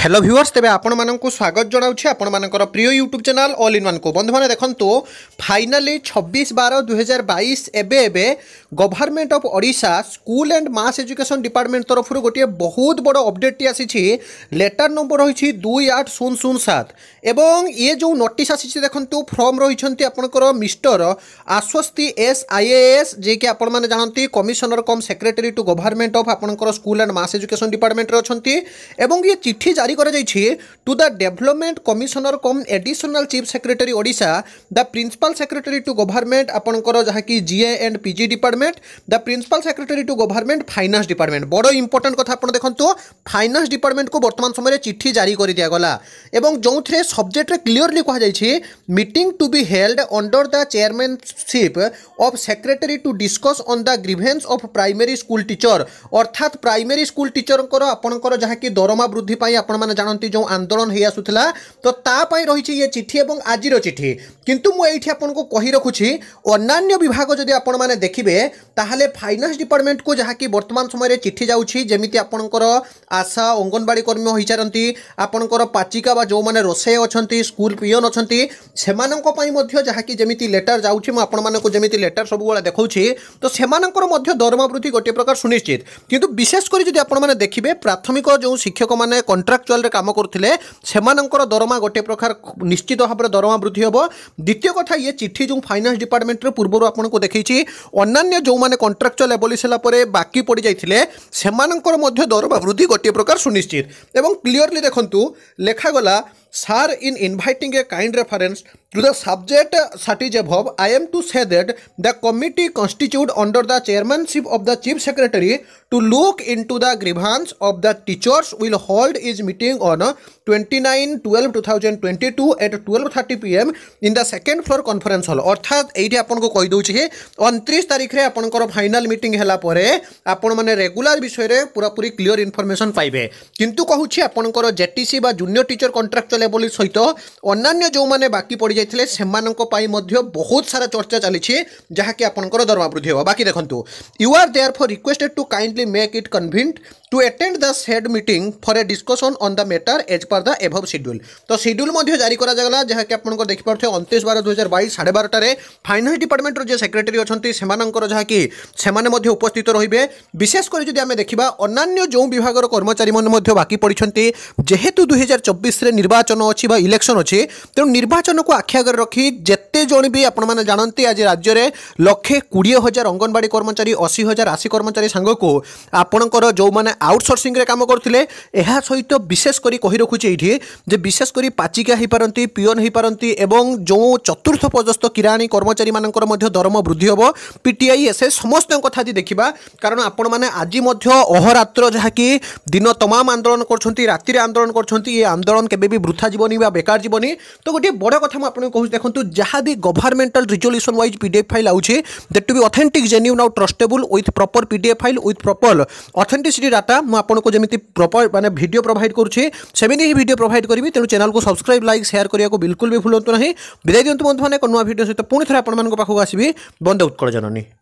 Hello viewers তেবে আপনার স্বাগত জনাওছি আপনার প্রিয় YouTube channel all in one কু বন্ধু মানে দেখুন ফাইনালি ছবিশ বার দুহাজার বাইশ এবে এবে government of Odisha school and mass education department তরফর গোটিয়ে বহুত বড় অপডেটটি আসিছি লেটার নম্বর রয়েছে দুই আট শূন্য শূন্য সাত এবং ইয়ে যে নোটিস আসিছে দেখুন ফর্ম রয়েছেন আপনার মিস্টর আশ্বস্তি এস আইএএস যে কি আপনার জাঁতি commissioner cum secretary to government of আপনার স্কুল এন্ড মাস এজুকেশন ডিপার্টমেন্টরে অনেক এবং ইয়ে চিঠি চিঠি জারি করা যাইছে to the development commissioner cum additional chief secretary Odisha the principal secretary to government আপনার যাকি GA and PG department the principal secretary to government finance department বড় ইম্পর্টাট কথা আপনার দেখুন ফাইনান্স ডিপার্টমেন্ট কু বর্তমান সময় চিঠি জারি করে দিয়েগলা এবং যে সবজেক্টে ক্লিয়রলি কুহযাই meeting to be held under the chairmanship of secretary to discuss on the grievance of primary school teacher অর্থাৎ প্রাইমেরি স্কুল টিচর আপনার যাকি দরমা বৃদ্ধি পাই ଆପଣମାନେ ଜାଣନ୍ତି ଯେଉଁ ଆନ୍ଦୋଳନ ହେଇ ଆସୁଥିଲା ତ ତା ପାଇଁ ରହିଛି ଇଏ ଚିଠି ଏବଂ ଆଜିର ଚିଠି କିନ୍ତୁ ମୁଁ ଏଇଠି ଆପଣଙ୍କୁ କହି ରଖୁଛି ଅନ୍ୟାନ୍ୟ ବିଭାଗ ଯଦି ଆପଣମାନେ ଦେଖିବେ ତାହେଲେ ଫାଇନାନ୍ସ ଡିପାର୍ଟମେଣ୍ଟକୁ ଯାହାକି ବର୍ତ୍ତମାନ ସମୟରେ ଚିଠି ଯାଉଛି ଯେମିତି ଆପଣଙ୍କର ଆଶା ଅଙ୍ଗନବାଡ଼ି କର୍ମୀ ହୋଇସାରନ୍ତି ଆପଣଙ୍କର ପାଚିକା ବା ଯେଉଁମାନେ ରୋଷେଇ ଅଛନ୍ତି ସ୍କୁଲ ପିଅନ ଅଛନ୍ତି ସେମାନଙ୍କ ପାଇଁ ମଧ୍ୟ ଯାହାକି ଯେମିତି ଲେଟର ଯାଉଛି ମୁଁ ଆପଣମାନଙ୍କୁ ଯେମିତି ଲେଟର ସବୁବେଳେ ଦେଖାଉଛି ତ ସେମାନଙ୍କର ମଧ୍ୟ ଦରମା ବୃଦ୍ଧି ଗୋଟିଏ ପ୍ରକାର ସୁନିଶ୍ଚିତ କିନ୍ତୁ ବିଶେଷ କରି ଯଦି ଆପଣମାନେ ଦେଖିବେ ପ୍ରାଥମିକ ଯେଉଁ ଶିକ୍ଷକମାନେ କଣ୍ଟ୍ରି কন্ট্রাকচুয়ালরে কাম করলে সে দরমা গোটে প্রকার নিশ্চিত ভাবে দরমা বৃদ্ধি হব দ্বিতীয় কথা ইয়ে চিঠি যে ফাইনান্স ডিপার্টমেন্টর পূর্ব আপনার দেখেছি অন্যান্য যে কন্ট্রাকচুয়াল এবলি হলা পরে বাকি পড়ে যাই সে দরমা বৃদ্ধি গোটিয়ে প্রকার সুনিশ্চিত এবং ক্লিয়রলি দেখুন লেখাগলা Sir, in inviting a kind reference to the subject Satijabhav, I am to say that the committee constituted under the chairmanship of the chief secretary to look into the grievance of the teachers will hold its meeting on 29-12-2022 at 12.30 pm in the second floor conference hall. অর্থাৎ এইটি আপনার কইদি অনত্রিশ তারিখে আপনার final meeting হলাপরে আপন মানে regular বিষয়ে পুরাপুরি clear information পাইবে কিন্তু কুছি আপনার জেটিসি বা জুনিয়র টিচর কন্ট্রাকচুয়াল କରିଦେଲେ ବୋଲି ସହିତ ଅନ୍ୟାନ୍ୟ ଯେଉଁମାନେ ବାକି ପଡ଼ିଯାଇଥିଲେ ସେମାନଙ୍କ ପାଇଁ ମଧ୍ୟ ବହୁତ ସାରା ଚର୍ଚ୍ଚା ଚାଲିଛି ଯାହାକି ଆପଣଙ୍କର ଦରମା ବୃଦ୍ଧି ହେବ ବାକି ଦେଖନ୍ତୁ you are therefore requested to kindly make it convenient to attend the said meeting for a discussion on the matter as per the above schedule ତ ସିଡ୍ୟୁଲ୍ ମଧ୍ୟ ଜାରି କରାଯାଇଗଲା ଯାହାକି ଆପଣଙ୍କର ଦେଖିପାରୁଥିବେ ଅଣତିରିଶ ବାର ଦୁଇ ହଜାର ବାଇଶ ସାଢ଼େ ବାରଟାରେ ଫାଇନାନ୍ସ ଡିପାର୍ଟମେଣ୍ଟର ଯିଏ ସେକ୍ରେଟାରୀ ଅଛନ୍ତି ସେମାନଙ୍କର ଯାହାକି ସେମାନେ ମଧ୍ୟ ଉପସ୍ଥିତ ରହିବେ ବିଶେଷ କରି ଯଦି ଆମେ ଦେଖିବା ଅନ୍ୟାନ୍ୟ ଯେଉଁ ବିଭାଗର କର୍ମଚାରୀମାନେ ମଧ୍ୟ ବାକି ପଡ଼ିଛନ୍ତି ଯେହେତୁ ଦୁଇ ହଜାର ଚବିଶରେ ନିର୍ବାଚନ ନିର୍ବାଚନ ଅଛି ବା ଇଲେକ୍ସନ୍ ଅଛି ତେଣୁ ନିର୍ବାଚନକୁ ଆଖି ଆଗରେ ରଖି ଯେତେ ଜଣ ବି ଆପଣମାନେ ଜାଣନ୍ତି ଆଜି ରାଜ୍ୟରେ ଲକ୍ଷେ କୋଡ଼ିଏ ହଜାର ଅଙ୍ଗନବାଡ଼ି କର୍ମଚାରୀ ଅଶୀ ହଜାର ଆଶୀ କର୍ମଚାରୀ ସାଙ୍ଗକୁ ଆପଣଙ୍କର ଯେଉଁମାନେ ଆଉଟସୋର୍ସିଂରେ କାମ କରୁଥିଲେ ଏହା ସହିତ ବିଶେଷ କରି କହି ରଖୁଛି ଏଇଠି ଯେ ବିଶେଷ କରି ପାଚିକା ହୋଇପାରନ୍ତି ପିଅନ୍ ହୋଇପାରନ୍ତି ଏବଂ ଯେଉଁ ଚତୁର୍ଥ ପଦସ୍ଥ କିରାଣୀ କର୍ମଚାରୀମାନଙ୍କର ମଧ୍ୟ ଦରମା ବୃଦ୍ଧି ହେବ ପିଟିଆଇ ଏସ୍ଏ ସମସ୍ତଙ୍କ କଥା ଆଜି ଦେଖିବା କାରଣ ଆପଣମାନେ ଆଜି ମଧ୍ୟ ଅହରାତ୍ର ଯାହାକି ଦିନ ତମାମ ଆନ୍ଦୋଳନ କରୁଛନ୍ତି ରାତିରେ ଆନ୍ଦୋଳନ କରୁଛନ୍ତି ଏ ଆନ୍ଦୋଳନ କେବେ ବି বৃথা যাবনি ବା ବେକାର যাবনি ତ ଗୋଟିଏ ବଡ଼ କଥା ମୁଁ ଆପଣଙ୍କୁ କହୁଛି ଦେଖନ୍ତୁ ଯାହା ବି governmental resolution wise P D F file ଆଉଛି that to be authentic genuine ଆଉ trustable with proper P D F file with proper authenticity data ମୁଁ ଆପଣଙ୍କୁ ଯେମିତି ପ୍ରପର୍ ମାନେ ଭିଡ଼ିଓ ପ୍ରୋଭାଇଡ଼ କରୁଛି ସେମିତି ହିଁ ଭିଡ଼ିଓ ପ୍ରୋଭାଇଡ଼ କରିବି ତେଣୁ ଚ୍ୟାନେଲ୍କୁ ସବସ୍କ୍ରାଇବ୍ ଲାଇକ୍ ସେୟାର କରିବାକୁ ବିଲକୁଲ ବି ଭୁଲନ୍ତୁ ନାହିଁ ବିଦାୟ ଦିଅନ୍ତୁ ବନ୍ଧୁମାନେ ଏକ ନୂଆ ଭିଡ଼ିଓ ସହିତ ପୁଣି ଥରେ ଆପଣମାନଙ୍କ ପାଖକୁ ଆସିବି ବନ୍ଦ ଉତ୍କଳ ଜନନୀ